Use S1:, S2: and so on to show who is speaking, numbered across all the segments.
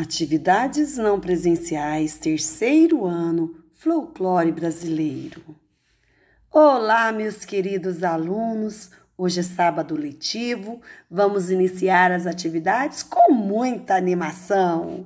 S1: Atividades não presenciais, terceiro ano, folclore brasileiro. Olá, meus queridos alunos. Hoje é sábado letivo. Vamos iniciar as atividades com muita animação.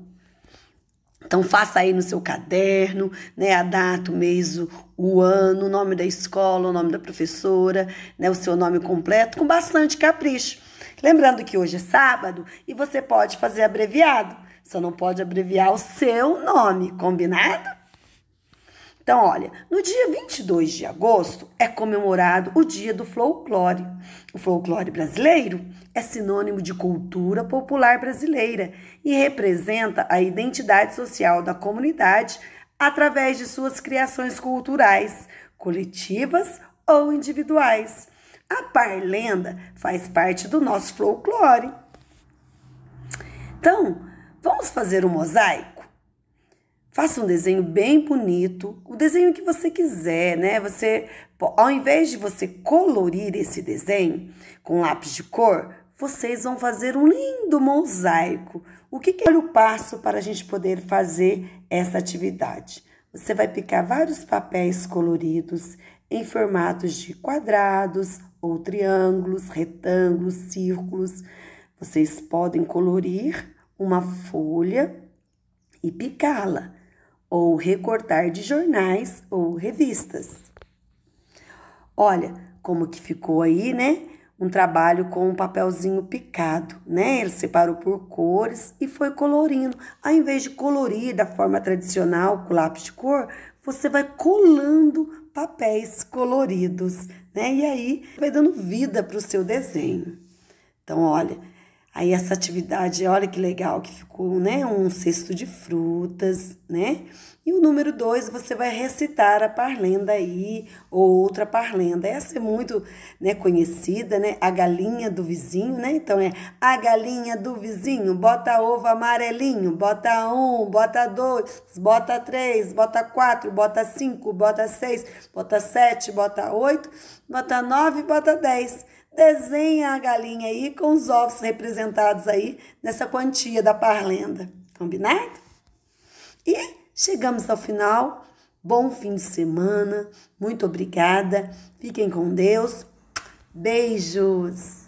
S1: Então faça aí no seu caderno, né, a data, o mês, o ano, o nome da escola, o nome da professora, né, o seu nome completo com bastante capricho. Lembrando que hoje é sábado e você pode fazer abreviado. Só não pode abreviar o seu nome, combinado? Então, olha, no dia 22 de agosto é comemorado o Dia do Folclore. O folclore brasileiro é sinônimo de cultura popular brasileira e representa a identidade social da comunidade através de suas criações culturais, coletivas ou individuais. A parlenda faz parte do nosso folclore. Então, Vamos fazer um mosaico? Faça um desenho bem bonito, o desenho que você quiser, né? Você, ao invés de você colorir esse desenho com lápis de cor, vocês vão fazer um lindo mosaico. O que, que é o passo para a gente poder fazer essa atividade? Você vai picar vários papéis coloridos em formatos de quadrados ou triângulos, retângulos, círculos. Vocês podem colorir uma folha e picá-la, ou recortar de jornais ou revistas. Olha como que ficou aí, né? Um trabalho com um papelzinho picado, né? Ele separou por cores e foi colorindo. Ao invés de colorir da forma tradicional com lápis de cor, você vai colando papéis coloridos, né? E aí vai dando vida para o seu desenho. Então, olha, Aí essa atividade, olha que legal que ficou, né? Um cesto de frutas, né? E o número dois, você vai recitar a parlenda aí, ou outra parlenda. Essa é muito né, conhecida, né? A galinha do vizinho, né? Então é a galinha do vizinho, bota ovo amarelinho, bota um, bota dois, bota três, bota quatro, bota cinco, bota seis, bota sete, bota oito, bota nove, bota dez desenha a galinha aí com os ovos representados aí nessa quantia da parlenda. Combinado? E chegamos ao final. Bom fim de semana. Muito obrigada. Fiquem com Deus. Beijos.